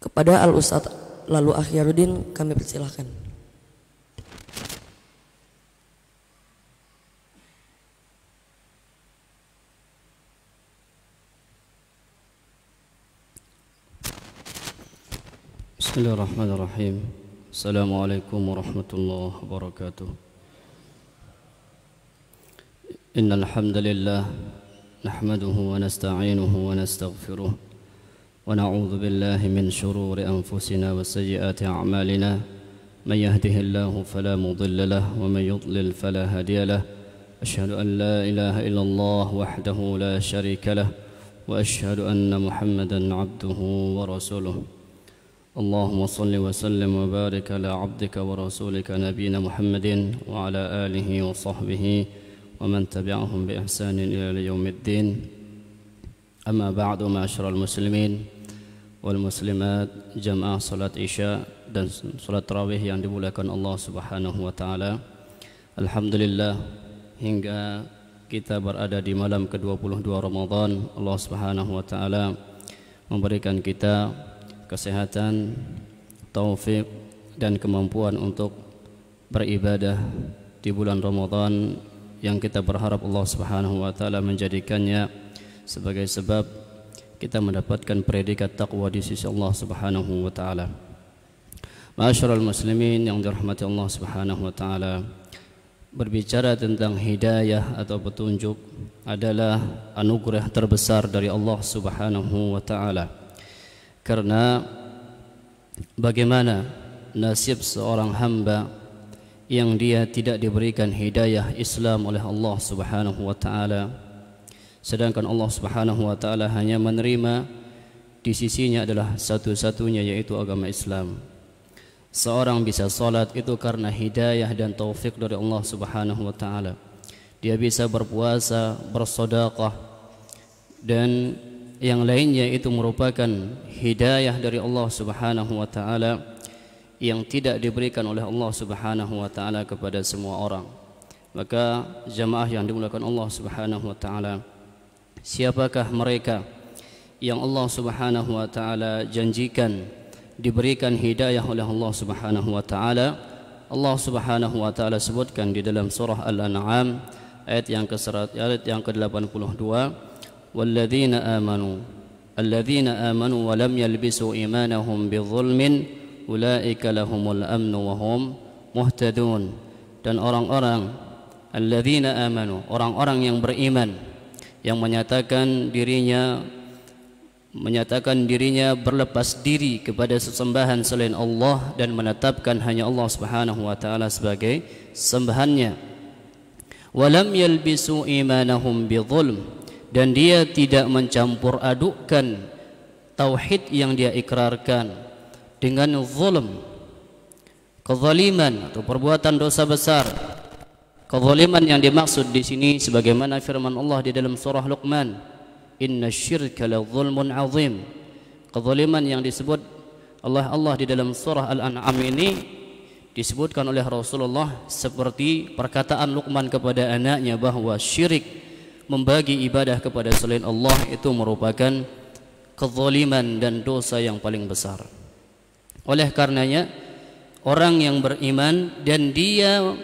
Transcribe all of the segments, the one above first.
Kepada Al Ustadz lalu Akhyarudin kami persilahkan. بسم الله الرحمن الرحيم السلام عليكم ورحمة الله وبركاته إن الحمد لله نحمده ونستعينه ونستغفره ونعوذ بالله من شرور أنفسنا وسيئات أعمالنا من يهده الله فلا مضل له ومن يضلل فلا هادي له أشهد أن لا إله إلا الله وحده لا شريك له وأشهد أن محمدا عبده ورسوله اللهم صل وسلم وبارك على عبدك ورسولك نبينا محمد وعلى آله وصحبه ومن تبعهم بإحسان إلى يوم الدين أما بعد معشر المسلمين wal muslimat jamaah salat isya dan salat tarawih yang dimuliakan Allah Subhanahu wa taala. Alhamdulillah hingga kita berada di malam ke-22 Ramadan, Allah Subhanahu wa taala memberikan kita kesehatan, taufik dan kemampuan untuk beribadah di bulan Ramadan yang kita berharap Allah Subhanahu wa taala menjadikannya sebagai sebab kita mendapatkan predikat takwa di sisi Allah Subhanahu wa taala. Masyarul muslimin yang dirahmati Allah Subhanahu wa taala. Berbicara tentang hidayah atau petunjuk adalah anugerah terbesar dari Allah Subhanahu wa taala. Karena bagaimana nasib seorang hamba yang dia tidak diberikan hidayah Islam oleh Allah Subhanahu wa taala sedangkan Allah Subhanahu wa taala hanya menerima di sisinya adalah satu-satunya yaitu agama Islam. Seorang bisa salat itu karena hidayah dan taufik dari Allah Subhanahu wa taala. Dia bisa berpuasa, bersedekah dan yang lainnya itu merupakan hidayah dari Allah Subhanahu wa taala yang tidak diberikan oleh Allah Subhanahu wa taala kepada semua orang. Maka jemaah yang dimulakan Allah Subhanahu wa taala, Siapakah mereka yang Allah Subhanahu wa taala janjikan diberikan hidayah oleh Allah Subhanahu wa taala? Allah Subhanahu wa taala sebutkan di dalam surah Al-An'am ayat yang ke ayat yang ke-82 walladzina amanu alladzina amanu wa lam yalbisu imanahum bidzulmin ulaika lahumul amnu wa hum muhtadun dan orang-orang alladzina amanu orang-orang yang beriman yang menyatakan dirinya menyatakan dirinya berlepas diri kepada sesembahan selain Allah dan menetapkan hanya Allah Subhanahu wa taala sebagai sembahannya. Walam yalbisu imanahum bidzulm dan dia tidak mencampur adukkan tauhid yang dia ikrarkan dengan zulm kezaliman atau perbuatan dosa besar Kezaliman yang dimaksud di sini sebagaimana firman Allah di dalam surah Luqman, "Inna syirka la zulmun azim." Kezaliman yang disebut Allah Allah di dalam surah Al-An'am ini disebutkan oleh Rasulullah seperti perkataan Luqman kepada anaknya bahwa syirik membagi ibadah kepada selain Allah itu merupakan kezaliman dan dosa yang paling besar. Oleh karenanya orang yang beriman dan dia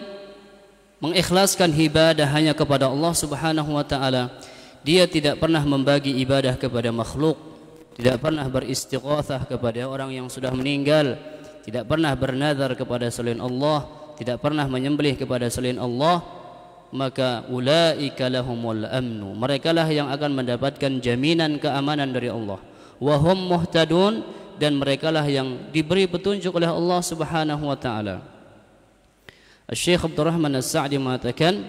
mengikhlaskan ibadah hanya kepada Allah Subhanahu wa taala. Dia tidak pernah membagi ibadah kepada makhluk, tidak pernah beristighatsah kepada orang yang sudah meninggal, tidak pernah bernazar kepada selain Allah, tidak pernah menyembelih kepada selain Allah, maka ulaika lahumul amnu. Merekalah yang akan mendapatkan jaminan keamanan dari Allah. Wahum muhtadun dan merekalah yang diberi petunjuk oleh Allah Subhanahu wa taala. الشيخ عبد الرحمن السعدي mengatakan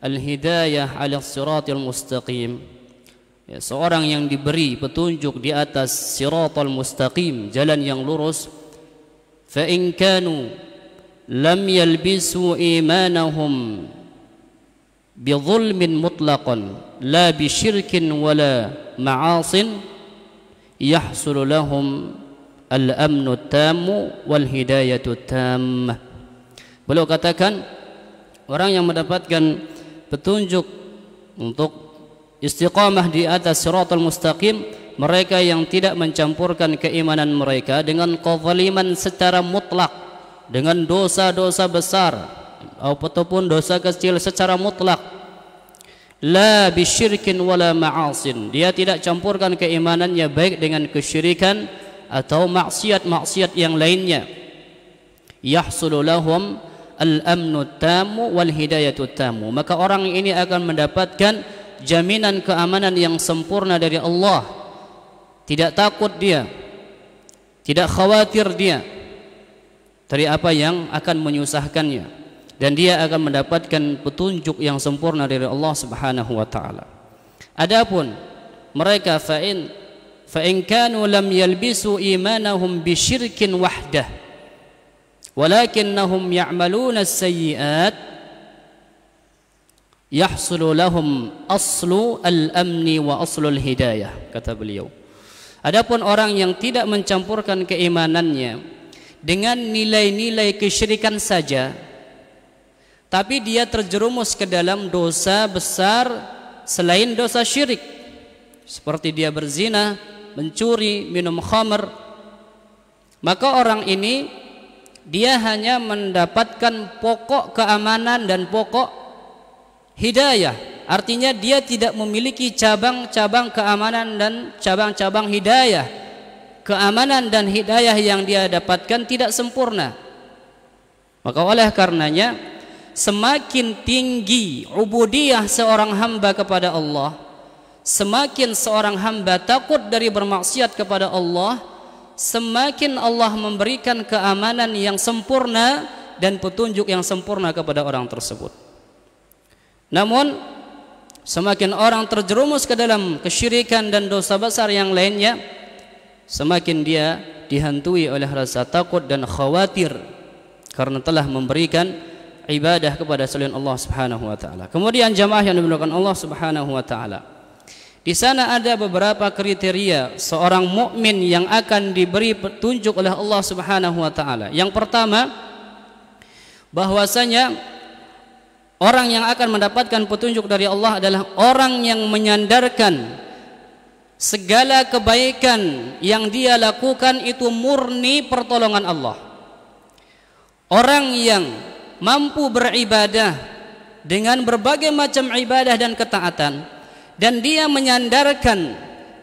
al-hidayah 'ala siratal mustaqim. Ya, seorang yang diberi petunjuk di atas siratal mustaqim, jalan yang lurus, fa in kanu lam yalbisu imanahum بظلم مطلق لا بشرك ولا معاصٍ يحصل لهم الأمن التام والهداية التامة Beliau katakan orang yang mendapatkan petunjuk untuk istiqamah di atas suratul mustaqim mereka yang tidak mencampurkan keimanan mereka dengan kezaliman secara mutlak dengan dosa-dosa besar ataupun dosa kecil secara mutlak la bisyirkin wala ma'asin dia tidak campurkan keimanannya baik dengan kesyirikan atau maksiat-maksiat yang lainnya yahsulu lahum al-amnu tamu wal hidayatu tamu maka orang ini akan mendapatkan jaminan keamanan yang sempurna dari Allah tidak takut dia tidak khawatir dia dari apa yang akan menyusahkannya dan dia akan mendapatkan petunjuk yang sempurna dari Allah Subhanahu wa taala adapun mereka fa'in fa in kanu lam yalbisu imanahum bisyirkin wahdah ولكنهم يعملون السيئات يحصل لهم أصل الأمن وأصل wa kata beliau Adapun orang yang tidak mencampurkan keimanannya dengan nilai-nilai kesyirikan saja tapi dia terjerumus ke dalam dosa besar selain dosa syirik seperti dia berzina, mencuri, minum khamr maka orang ini dia hanya mendapatkan pokok keamanan dan pokok hidayah. Artinya dia tidak memiliki cabang-cabang keamanan dan cabang-cabang hidayah. Keamanan dan hidayah yang dia dapatkan tidak sempurna. Maka oleh karenanya semakin tinggi ubudiyah seorang hamba kepada Allah, semakin seorang hamba takut dari bermaksiat kepada Allah, semakin Allah memberikan keamanan yang sempurna dan petunjuk yang sempurna kepada orang tersebut. Namun semakin orang terjerumus ke dalam kesyirikan dan dosa besar yang lainnya, semakin dia dihantui oleh rasa takut dan khawatir karena telah memberikan ibadah kepada selain Allah Subhanahu wa taala. Kemudian jamaah yang diberikan Allah Subhanahu wa taala. Di sana ada beberapa kriteria seorang mukmin yang akan diberi petunjuk oleh Allah Subhanahu wa taala. Yang pertama bahwasanya orang yang akan mendapatkan petunjuk dari Allah adalah orang yang menyandarkan segala kebaikan yang dia lakukan itu murni pertolongan Allah. Orang yang mampu beribadah dengan berbagai macam ibadah dan ketaatan dan dia menyandarkan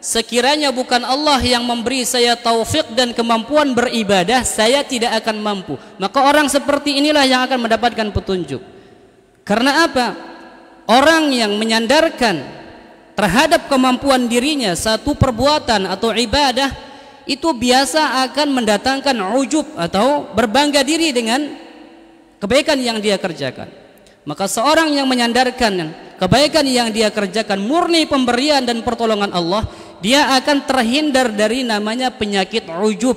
sekiranya bukan Allah yang memberi saya taufik dan kemampuan beribadah saya tidak akan mampu maka orang seperti inilah yang akan mendapatkan petunjuk karena apa orang yang menyandarkan terhadap kemampuan dirinya satu perbuatan atau ibadah itu biasa akan mendatangkan ujub atau berbangga diri dengan kebaikan yang dia kerjakan maka seorang yang menyandarkan kebaikan yang dia kerjakan murni pemberian dan pertolongan Allah, dia akan terhindar dari namanya penyakit ujub,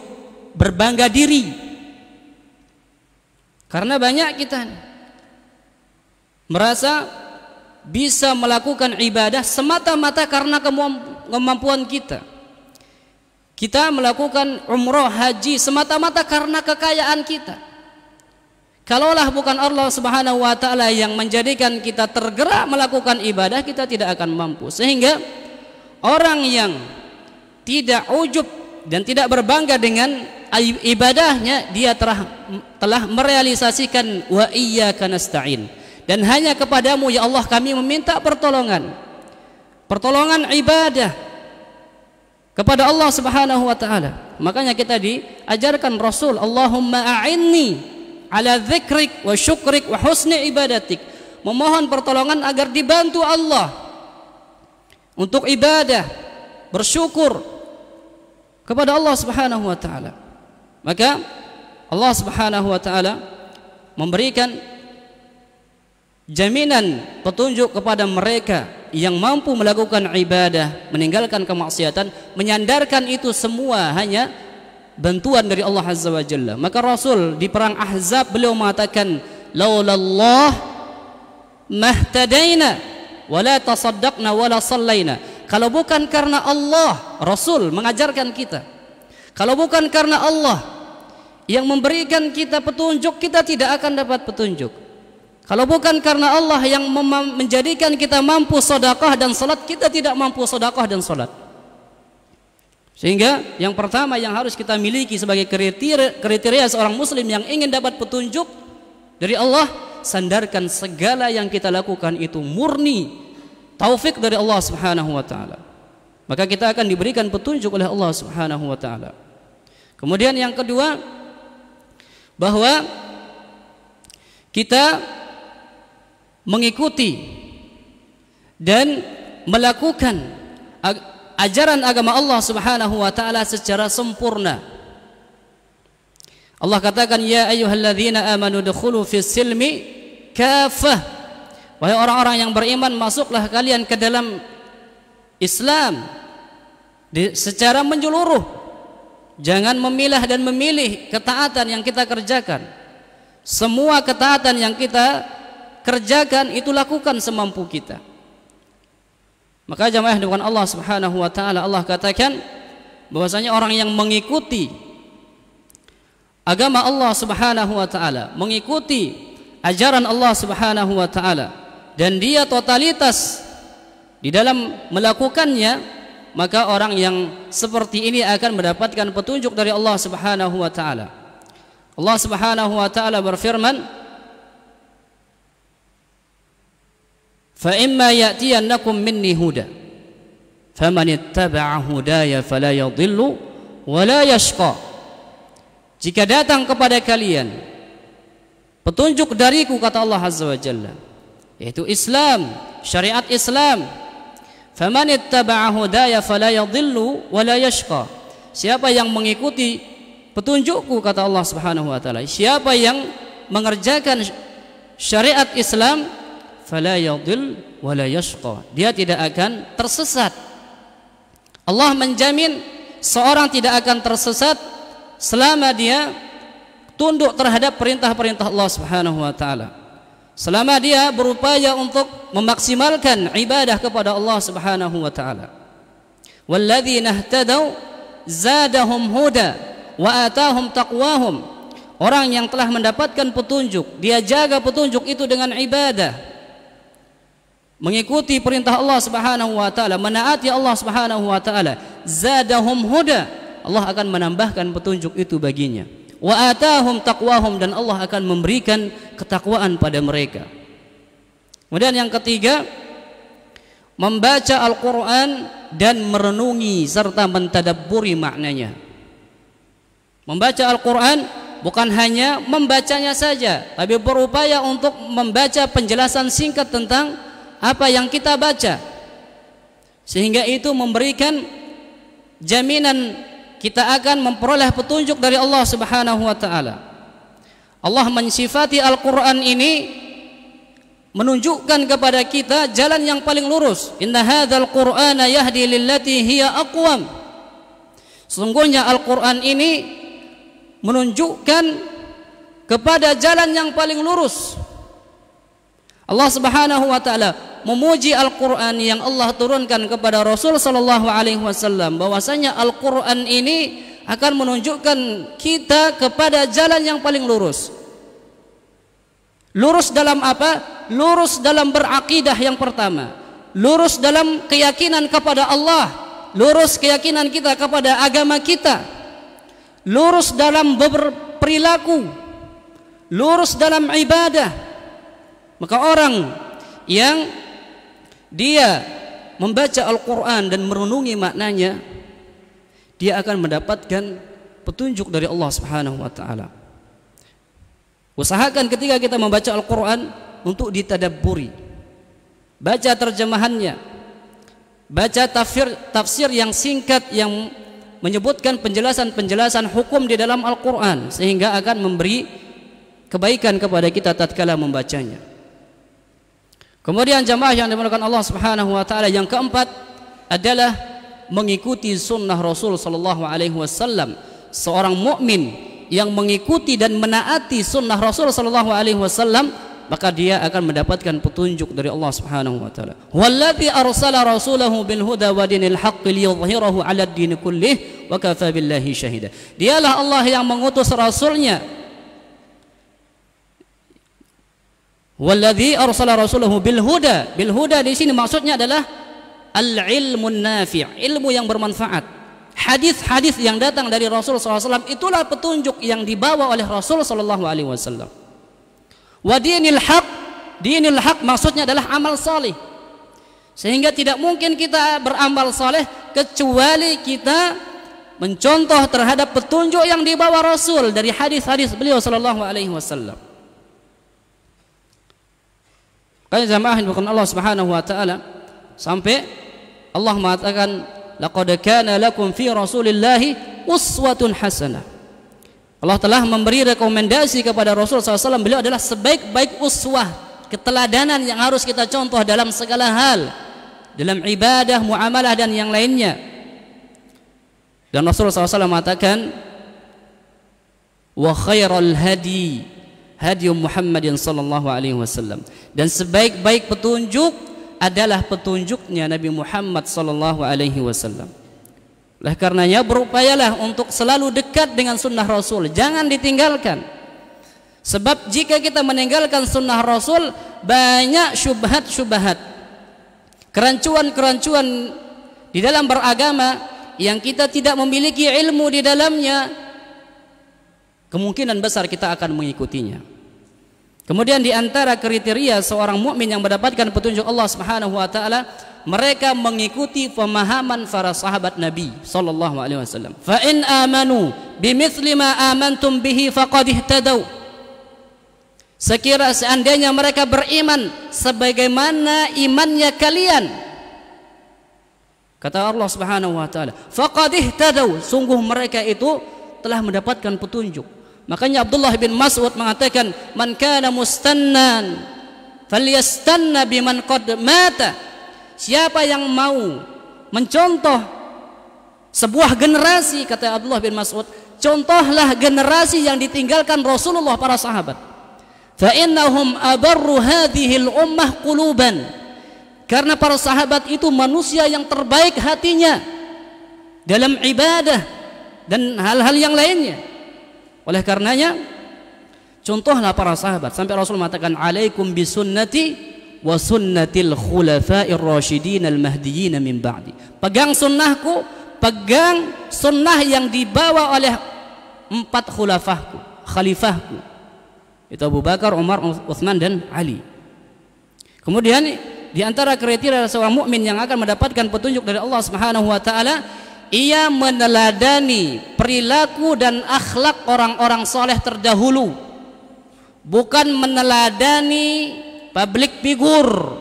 berbangga diri. Karena banyak kita merasa bisa melakukan ibadah semata-mata karena kemampuan kita. Kita melakukan umroh haji semata-mata karena kekayaan kita. Kalaulah bukan Allah Subhanahu wa taala yang menjadikan kita tergerak melakukan ibadah, kita tidak akan mampu. Sehingga orang yang tidak ujub dan tidak berbangga dengan ibadahnya, dia telah, telah merealisasikan wa iyyaka nasta'in. Dan hanya kepadamu ya Allah kami meminta pertolongan. Pertolongan ibadah kepada Allah Subhanahu wa taala. Makanya kita diajarkan Rasul, Allahumma a'inni ala dzikrik wa syukrik wa husni ibadatik. Memohon pertolongan agar dibantu Allah untuk ibadah, bersyukur kepada Allah Subhanahu wa taala. Maka Allah Subhanahu wa taala memberikan jaminan petunjuk kepada mereka yang mampu melakukan ibadah, meninggalkan kemaksiatan, menyandarkan itu semua hanya bantuan dari Allah Azza wa Jalla. Maka Rasul di perang Ahzab beliau mengatakan, "Laulallah mahtadaina wa la tasaddaqna wa la sallaina." Kalau bukan karena Allah, Rasul mengajarkan kita. Kalau bukan karena Allah yang memberikan kita petunjuk, kita tidak akan dapat petunjuk. Kalau bukan karena Allah yang menjadikan kita mampu sedekah dan salat, kita tidak mampu sedekah dan salat. Sehingga yang pertama yang harus kita miliki sebagai kriteria, kriteria seorang muslim yang ingin dapat petunjuk dari Allah, sandarkan segala yang kita lakukan itu murni taufik dari Allah Subhanahu wa taala. Maka kita akan diberikan petunjuk oleh Allah Subhanahu wa taala. Kemudian yang kedua bahwa kita mengikuti dan melakukan ajaran agama Allah Subhanahu wa taala secara sempurna. Allah katakan ya ayyuhalladzina amanu dukhulu fis silmi kafah. Wahai orang-orang yang beriman masuklah kalian ke dalam Islam di, secara menyeluruh. Jangan memilah dan memilih ketaatan yang kita kerjakan. Semua ketaatan yang kita kerjakan itu lakukan semampu kita. Maka jamaah dengan Allah Subhanahu wa taala Allah katakan bahwasanya orang yang mengikuti agama Allah Subhanahu wa taala, mengikuti ajaran Allah Subhanahu wa taala dan dia totalitas di dalam melakukannya maka orang yang seperti ini akan mendapatkan petunjuk dari Allah Subhanahu wa taala. Allah Subhanahu wa taala berfirman, فإما imma ya'tiyannakum minni huda faman ittaba'a hudaya fala yadhillu wa la jika datang kepada kalian petunjuk dariku kata Allah azza wa jalla yaitu Islam syariat Islam faman ittaba'a hudaya fala yadhillu wa la yashqa siapa yang mengikuti petunjukku kata Allah Subhanahu wa taala siapa yang mengerjakan syariat Islam fala yadhil wala yashqa. Dia tidak akan tersesat. Allah menjamin seorang tidak akan tersesat selama dia tunduk terhadap perintah-perintah Allah Subhanahu wa taala. Selama dia berupaya untuk memaksimalkan ibadah kepada Allah Subhanahu wa taala. Walladzina zadahum huda wa atahum taqwahum. Orang yang telah mendapatkan petunjuk, dia jaga petunjuk itu dengan ibadah, mengikuti perintah Allah Subhanahu wa taala, menaati Allah Subhanahu wa taala, zadahum huda. Allah akan menambahkan petunjuk itu baginya. Wa atahum taqwahum dan Allah akan memberikan ketakwaan pada mereka. Kemudian yang ketiga, membaca Al-Qur'an dan merenungi serta mentadabburi maknanya. Membaca Al-Qur'an bukan hanya membacanya saja, tapi berupaya untuk membaca penjelasan singkat tentang apa yang kita baca sehingga itu memberikan jaminan kita akan memperoleh petunjuk dari Allah Subhanahu wa taala. Allah mensifati Al-Qur'an ini menunjukkan kepada kita jalan yang paling lurus. Inna hadzal Qur'ana yahdi lillati hiya aqwam. Sungguhnya Al-Qur'an ini menunjukkan kepada jalan yang paling lurus. Allah Subhanahu wa taala memuji Al-Qur'an yang Allah turunkan kepada Rasul sallallahu alaihi wasallam bahwasanya Al-Qur'an ini akan menunjukkan kita kepada jalan yang paling lurus. Lurus dalam apa? Lurus dalam berakidah yang pertama. Lurus dalam keyakinan kepada Allah, lurus keyakinan kita kepada agama kita. Lurus dalam berperilaku, lurus dalam ibadah. Maka orang yang dia membaca Al-Quran dan merenungi maknanya, dia akan mendapatkan petunjuk dari Allah Subhanahu wa Ta'ala. Usahakan ketika kita membaca Al-Quran untuk ditadaburi, baca terjemahannya, baca tafsir, tafsir yang singkat yang menyebutkan penjelasan-penjelasan hukum di dalam Al-Quran sehingga akan memberi kebaikan kepada kita tatkala membacanya. Kemudian jamaah yang dimuliakan Allah Subhanahu wa taala yang keempat adalah mengikuti sunnah Rasul sallallahu alaihi wasallam. Seorang mukmin yang mengikuti dan menaati sunnah Rasul sallallahu alaihi wasallam maka dia akan mendapatkan petunjuk dari Allah Subhanahu wa taala. Wallazi arsala rasulahu bil huda wa dinil haqq liyudhhirahu 'ala ad-din kullih wa kafa billahi syahida. Dialah Allah yang mengutus rasulnya Walladzi arsala rasulahu bil huda. di sini maksudnya adalah al ilmun nafi', ilmu yang bermanfaat. Hadis-hadis yang datang dari Rasul SAW itulah petunjuk yang dibawa oleh Rasul Sallallahu Alaihi Wasallam. Wadinil haq, dinil haq maksudnya adalah amal saleh. Sehingga tidak mungkin kita beramal saleh kecuali kita mencontoh terhadap petunjuk yang dibawa Rasul dari hadis-hadis beliau Sallallahu Alaihi Wasallam. Karena jamaah yang bukan Allah Subhanahu wa taala sampai Allah mengatakan laqad kana lakum fi rasulillahi uswatun hasanah. Allah telah memberi rekomendasi kepada Rasul SAW beliau adalah sebaik-baik uswah keteladanan yang harus kita contoh dalam segala hal dalam ibadah, muamalah dan yang lainnya dan Rasul SAW mengatakan wa khairal hadi hadi Muhammadin sallallahu alaihi wasallam dan sebaik-baik petunjuk adalah petunjuknya Nabi Muhammad sallallahu alaihi wasallam. Oleh karenanya berupayalah untuk selalu dekat dengan sunnah Rasul, jangan ditinggalkan. Sebab jika kita meninggalkan sunnah Rasul, banyak syubhat-syubhat, kerancuan-kerancuan di dalam beragama yang kita tidak memiliki ilmu di dalamnya, kemungkinan besar kita akan mengikutinya. Kemudian di antara kriteria seorang mukmin yang mendapatkan petunjuk Allah Subhanahu wa taala, mereka mengikuti pemahaman para sahabat Nabi sallallahu alaihi wasallam. Fa in amanu bimithli ma amantum bihi faqad ihtadau. Sekira seandainya mereka beriman sebagaimana imannya kalian. Kata Allah Subhanahu wa taala, faqad ihtadau, sungguh mereka itu telah mendapatkan petunjuk. Makanya Abdullah bin Mas'ud mengatakan, "Man kana mustannan falyastanna biman qad mata." Siapa yang mau mencontoh sebuah generasi kata Abdullah bin Mas'ud, contohlah generasi yang ditinggalkan Rasulullah para sahabat. Fa innahum abarru hadhil ummah quluban. Karena para sahabat itu manusia yang terbaik hatinya dalam ibadah dan hal-hal yang lainnya. Oleh karenanya contohlah para sahabat sampai Rasul mengatakan alaikum bisunnati wa sunnatil khulafa'ir rasyidin al mahdiyyin min ba'di. Pegang sunnahku, pegang sunnah yang dibawa oleh empat khulafahku, khalifahku. Itu Abu Bakar, Umar, Uthman dan Ali. Kemudian di antara kriteria seorang mukmin yang akan mendapatkan petunjuk dari Allah Subhanahu wa taala ia meneladani perilaku dan akhlak orang-orang soleh terdahulu bukan meneladani public figure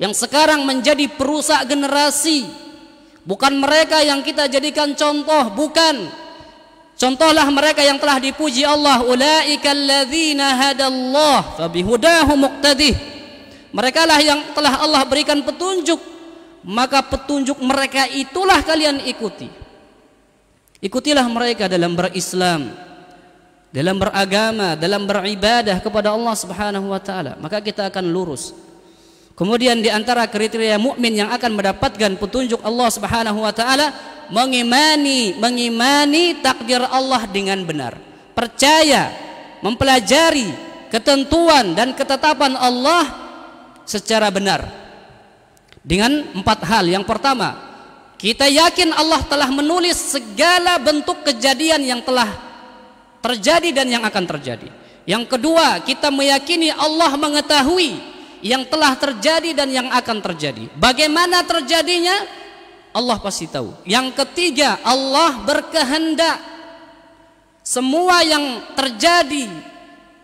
yang sekarang menjadi perusak generasi bukan mereka yang kita jadikan contoh bukan contohlah mereka yang telah dipuji Allah ulaikal ladzina hadallah fabihudahum muqtadih mereka lah yang telah Allah berikan petunjuk maka petunjuk mereka itulah kalian ikuti. Ikutilah mereka dalam berislam, dalam beragama, dalam beribadah kepada Allah Subhanahu wa taala, maka kita akan lurus. Kemudian di antara kriteria mukmin yang akan mendapatkan petunjuk Allah Subhanahu wa taala mengimani mengimani takdir Allah dengan benar. Percaya, mempelajari ketentuan dan ketetapan Allah secara benar dengan empat hal. Yang pertama, kita yakin Allah telah menulis segala bentuk kejadian yang telah terjadi dan yang akan terjadi. Yang kedua, kita meyakini Allah mengetahui yang telah terjadi dan yang akan terjadi. Bagaimana terjadinya? Allah pasti tahu. Yang ketiga, Allah berkehendak semua yang terjadi,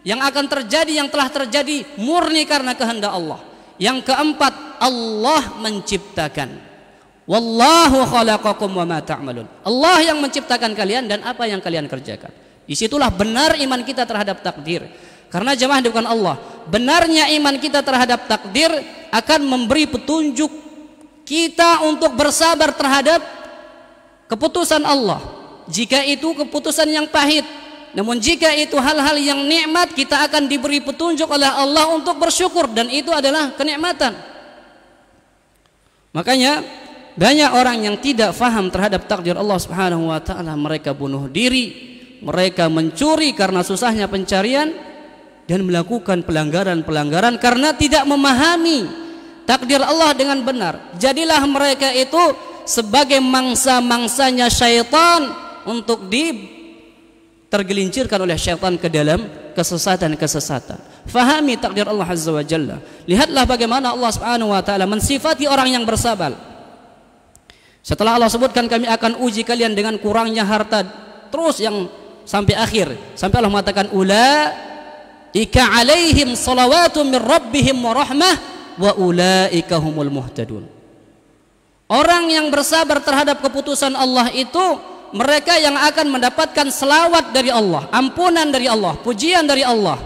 yang akan terjadi, yang telah terjadi murni karena kehendak Allah. Yang keempat, Allah menciptakan. Wallahu khalaqakum wa ma ta'malun. Allah yang menciptakan kalian dan apa yang kalian kerjakan. Disitulah benar iman kita terhadap takdir. Karena jemaah bukan Allah. Benarnya iman kita terhadap takdir akan memberi petunjuk kita untuk bersabar terhadap keputusan Allah. Jika itu keputusan yang pahit, namun jika itu hal-hal yang nikmat, kita akan diberi petunjuk oleh Allah untuk bersyukur dan itu adalah kenikmatan. Makanya banyak orang yang tidak faham terhadap takdir Allah Subhanahu wa taala, mereka bunuh diri, mereka mencuri karena susahnya pencarian dan melakukan pelanggaran-pelanggaran karena tidak memahami takdir Allah dengan benar. Jadilah mereka itu sebagai mangsa-mangsanya syaitan untuk di tergelincirkan oleh syaitan ke dalam kesesatan-kesesatan. Fahami takdir Allah Azza wa Jalla. Lihatlah bagaimana Allah Subhanahu wa taala mensifati orang yang bersabar. Setelah Allah sebutkan kami akan uji kalian dengan kurangnya harta terus yang sampai akhir sampai Allah mengatakan ula ika alaihim salawatu min rabbihim wa rahmah wa ulaika humul muhtadun. Orang yang bersabar terhadap keputusan Allah itu mereka yang akan mendapatkan selawat dari Allah, ampunan dari Allah, pujian dari Allah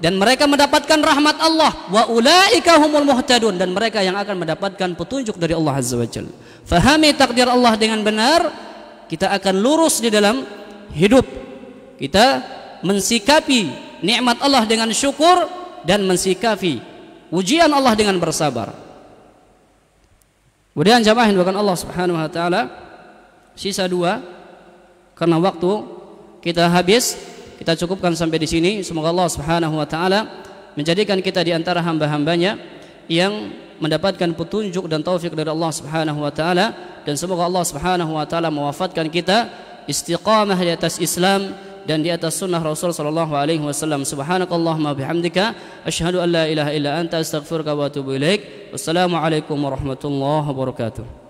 dan mereka mendapatkan rahmat Allah wa ulaika humul muhtadun dan mereka yang akan mendapatkan petunjuk dari Allah azza wajalla. Fahami takdir Allah dengan benar, kita akan lurus di dalam hidup. Kita mensikapi nikmat Allah dengan syukur dan mensikapi ujian Allah dengan bersabar. Kemudian jamaah yang Allah Subhanahu wa taala sisa dua karena waktu kita habis kita cukupkan sampai di sini semoga Allah Subhanahu wa taala menjadikan kita di antara hamba-hambanya yang mendapatkan petunjuk dan taufik dari Allah Subhanahu wa taala dan semoga Allah Subhanahu wa taala mewafatkan kita istiqamah di atas Islam dan di atas sunnah Rasul sallallahu alaihi wasallam subhanakallahumma bihamdika asyhadu an la ilaha illa anta astaghfiruka wa atubu ilaik wassalamu alaikum warahmatullahi wabarakatuh